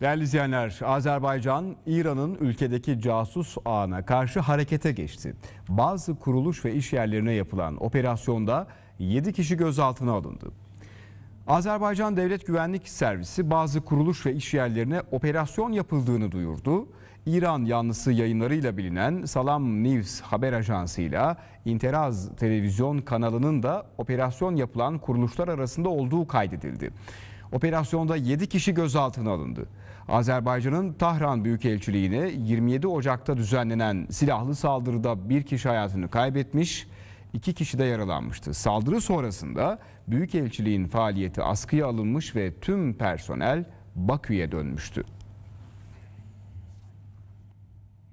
Değerli izleyenler, Azerbaycan, İran'ın ülkedeki casus ağına karşı harekete geçti. Bazı kuruluş ve iş yerlerine yapılan operasyonda 7 kişi gözaltına alındı. Azerbaycan Devlet Güvenlik Servisi bazı kuruluş ve iş yerlerine operasyon yapıldığını duyurdu. İran yanlısı yayınlarıyla bilinen Salam News haber ajansıyla İnteraz televizyon kanalının da operasyon yapılan kuruluşlar arasında olduğu kaydedildi. Operasyonda 7 kişi gözaltına alındı. Azerbaycan'ın Tahran Büyükelçiliği'ne 27 Ocak'ta düzenlenen silahlı saldırıda bir kişi hayatını kaybetmiş, iki kişi de yaralanmıştı. Saldırı sonrasında Büyükelçiliğin faaliyeti askıya alınmış ve tüm personel Bakü'ye dönmüştü.